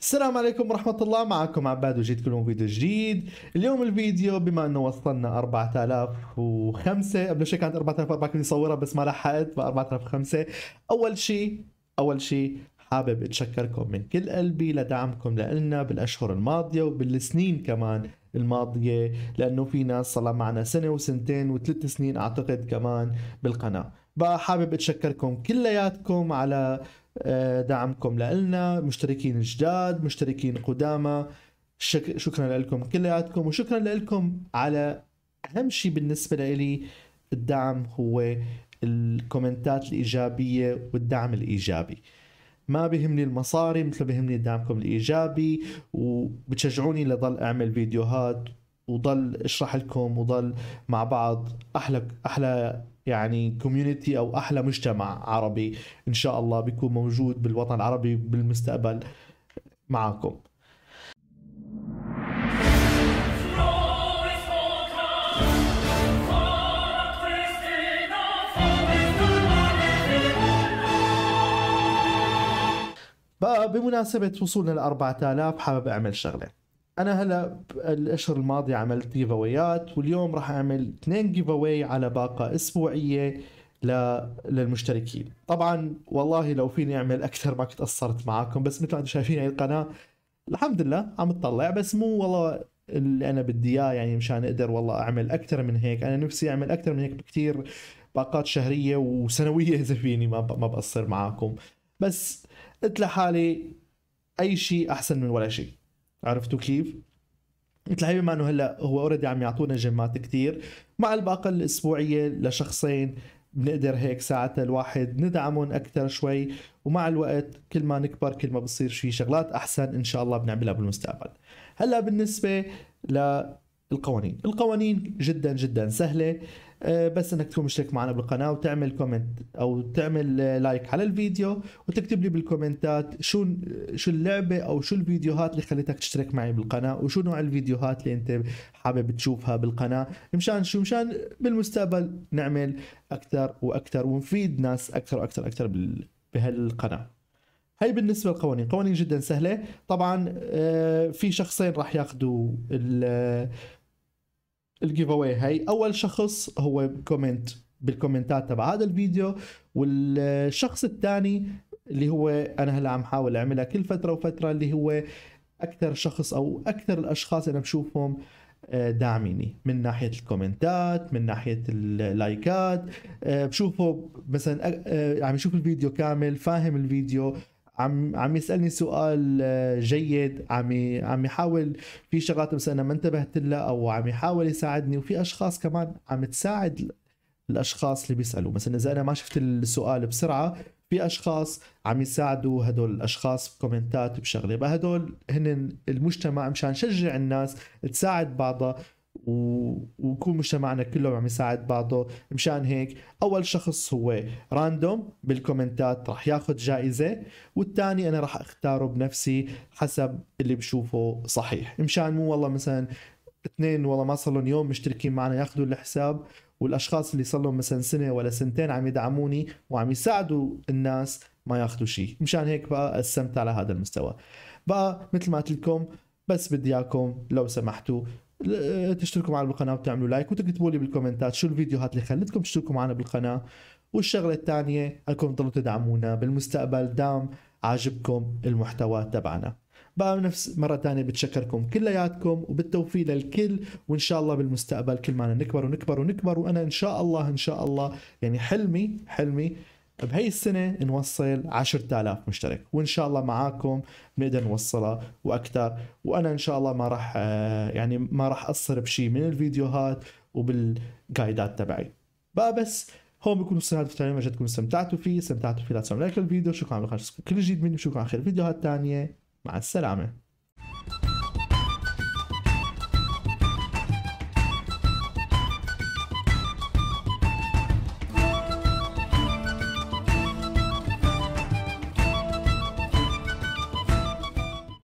السلام عليكم ورحمة الله معكم عباد وجيتكم فيديو جديد اليوم الفيديو بما انه وصلنا 4005 قبل شوي كانت 4004 كنت اصورها بس ما لحقت ب 4005 اول شيء اول شيء حابب اتشكركم من كل قلبي لدعمكم لنا بالاشهر الماضيه وبالسنين كمان الماضيه لانه في ناس صار معنا سنه وسنتين وثلاث سنين اعتقد كمان بالقناه فحابب اتشكركم كلياتكم على آه، دعمكم لنا مشتركين جداد مشتركين قدامى شك... شكرا لكم كلياتكم وشكرا لكم على اهم شيء بالنسبه لي الدعم هو الكومنتات الايجابيه والدعم الايجابي ما بهمني المصاري مثل بهمني دعمكم الايجابي وبتشجعوني لضل اعمل فيديوهات وضل اشرح لكم وضل مع بعض احلى احلى يعني كوميونتي او احلى مجتمع عربي ان شاء الله بيكون موجود بالوطن العربي بالمستقبل معكم بقى بمناسبة وصولنا ل 4000 حابب أعمل شغلة انا هلا الاشهر الماضيه عملت جيف اويات واليوم راح اعمل اثنين جيف اواي على باقه اسبوعيه للمشتركين طبعا والله لو فيني اعمل اكثر ما كنت قصرت معاكم بس مثل ما انتم شايفين هاي القناه الحمد لله عم تطلع بس مو والله اللي انا بدي اياه يعني مشان اقدر والله اعمل اكثر من هيك انا نفسي اعمل اكثر من هيك بكثير باقات شهريه وسنويه اذا فيني ما ما بقصر معاكم بس قلت لحالي اي شيء احسن من ولا شيء عرفتوا كيف؟ مثل هي بما انه هلا هو اوريدي عم يعطونا جيمات كثير مع الباقه الاسبوعيه لشخصين بنقدر هيك ساعتها الواحد ندعمهم اكثر شوي ومع الوقت كل ما نكبر كل ما بصير في شغلات احسن ان شاء الله بنعملها بالمستقبل هلا بالنسبه ل القوانين القوانين جدا جدا سهله آه، بس انك تكون مشترك معنا بالقناه وتعمل كومنت او تعمل لايك آه، على الفيديو وتكتب لي بالكومنتات شو آه، شو اللعبه او شو الفيديوهات اللي خلتك تشترك معي بالقناه وشو نوع الفيديوهات اللي انت حابب تشوفها بالقناه مشان شو مشان بالمستقبل نعمل اكثر واكثر ونفيد ناس اكثر واكثر اكثر بهالقناه هي بالنسبة للقوانين، قوانين جدا سهلة، طبعا في شخصين راح ياخذوا الجيف اواي هي اول شخص هو كومنت بالكومنتات تبع هذا الفيديو والشخص الثاني اللي هو انا هلا عم حاول اعملها كل فتره وفتره اللي هو اكثر شخص او اكثر الاشخاص انا بشوفهم آه، داعميني من ناحيه الكومنتات من ناحيه اللايكات آه، بشوفه مثلا آه، عم يشوف الفيديو كامل فاهم الفيديو عم عم يسالني سؤال آه، جيد عم عم يحاول في شغلات مثلا انا ما انتبهت لها او عم يحاول يساعدني وفي اشخاص كمان عم تساعد الاشخاص اللي بيسالوا مثلا اذا انا ما شفت السؤال بسرعه في اشخاص عم يساعدوا هدول الاشخاص بكومنتات بشغله بهدول هن المجتمع مشان نشجع الناس تساعد بعضها ويكون مجتمعنا كله عم يساعد بعضه مشان هيك اول شخص هو راندوم بالكومنتات رح ياخذ جائزه والثاني انا رح اختاره بنفسي حسب اللي بشوفه صحيح مشان مو والله مثلا اثنين والله ما صار لهم يوم مشتركين معنا ياخذوا الحساب والاشخاص اللي صار لهم مثلا سنه ولا سنتين عم يدعموني وعم يساعدوا الناس ما ياخذوا شيء مشان هيك بقى قسمت على هذا المستوى بقى مثل ما قلت لكم بس بدي اياكم لو سمحتوا آه، تشتركوا معنا بالقناه وتعملوا لايك وتكتبوا لي بالكومنتات شو الفيديوهات اللي خلتكم تشتركوا معنا بالقناه والشغله الثانيه انكم تضلوا تدعمونا بالمستقبل دام عاجبكم المحتوى تبعنا بقى نفس مره ثانيه بتشكركم كلياتكم وبالتوفيق للكل وان شاء الله بالمستقبل كل ما نكبر ونكبر ونكبر وانا ان شاء الله ان شاء الله يعني حلمي حلمي بهي السنة نوصل 10000 مشترك وإن شاء الله معاكم بنقدر نوصلها وأكثر وأنا إن شاء الله ما راح آه، يعني ما راح أقصر بشيء من الفيديوهات وبالجايدات تبعي بقى بس هون بكون وصلنا هذا الفيديو ما تكونوا استمتعتوا فيه استمتعتوا فيه لا تنسوا لايك الفيديو شكرا على كل جديد مني وشكرا على خير فيديوهات ثانية مع السلامة